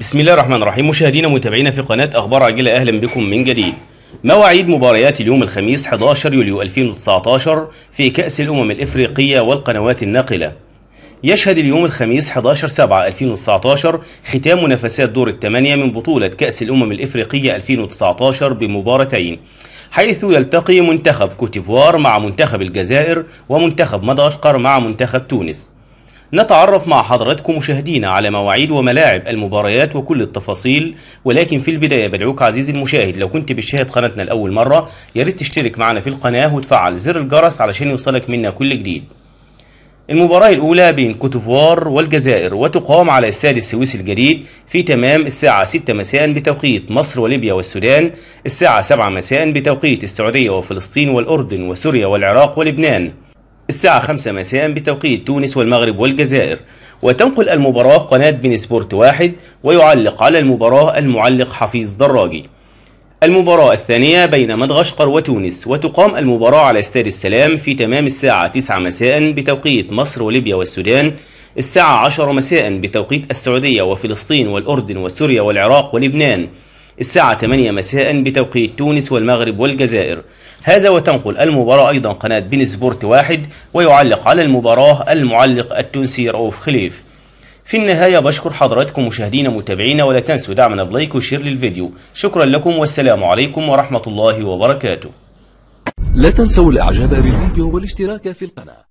بسم الله الرحمن الرحيم مشاهدينا متابعينا في قناة أخبار عاجلة أهلا بكم من جديد مواعيد مباريات اليوم الخميس 11 يوليو 2019 في كأس الأمم الإفريقية والقنوات الناقلة يشهد اليوم الخميس 11 7 2019 ختام منافسات دور الثمانية من بطولة كأس الأمم الإفريقية 2019 بمباراتين حيث يلتقي منتخب كوتيفوار مع منتخب الجزائر ومنتخب مدغشقر مع منتخب تونس نتعرف مع حضراتكم مشاهدينا على مواعيد وملاعب المباريات وكل التفاصيل ولكن في البداية بدعوك عزيزي المشاهد لو كنت بتشاهد قناتنا لأول مرة يا ريت تشترك معنا في القناة وتفعل زر الجرس علشان يوصلك منا كل جديد المباراة الأولى بين كوتوفوار والجزائر وتقام على استاد السويس الجديد في تمام الساعة 6 مساء بتوقيت مصر وليبيا والسودان الساعة 7 مساء بتوقيت السعودية وفلسطين والأردن وسوريا والعراق ولبنان الساعة 5 مساء بتوقيت تونس والمغرب والجزائر وتنقل المباراة قناة بين سبورت واحد ويعلق على المباراة المعلق حفيظ دراجي المباراة الثانية بين مدغشقر وتونس وتقام المباراة على استاد السلام في تمام الساعة 9 مساء بتوقيت مصر وليبيا والسودان الساعة 10 مساء بتوقيت السعودية وفلسطين والأردن وسوريا والعراق ولبنان الساعة 8 مساء بتوقيت تونس والمغرب والجزائر هذا وتنقل المباراة أيضا قناة بين سبورت واحد ويعلق على المباراة المعلق التونسي رؤوف خليف في النهاية بشكر حضراتكم مشاهدينا متابعينا ولا تنسوا دعمنا بلايك وشير للفيديو شكرا لكم والسلام عليكم ورحمة الله وبركاته لا تنسوا الإعجاب بالفيديو والاشتراك في القناة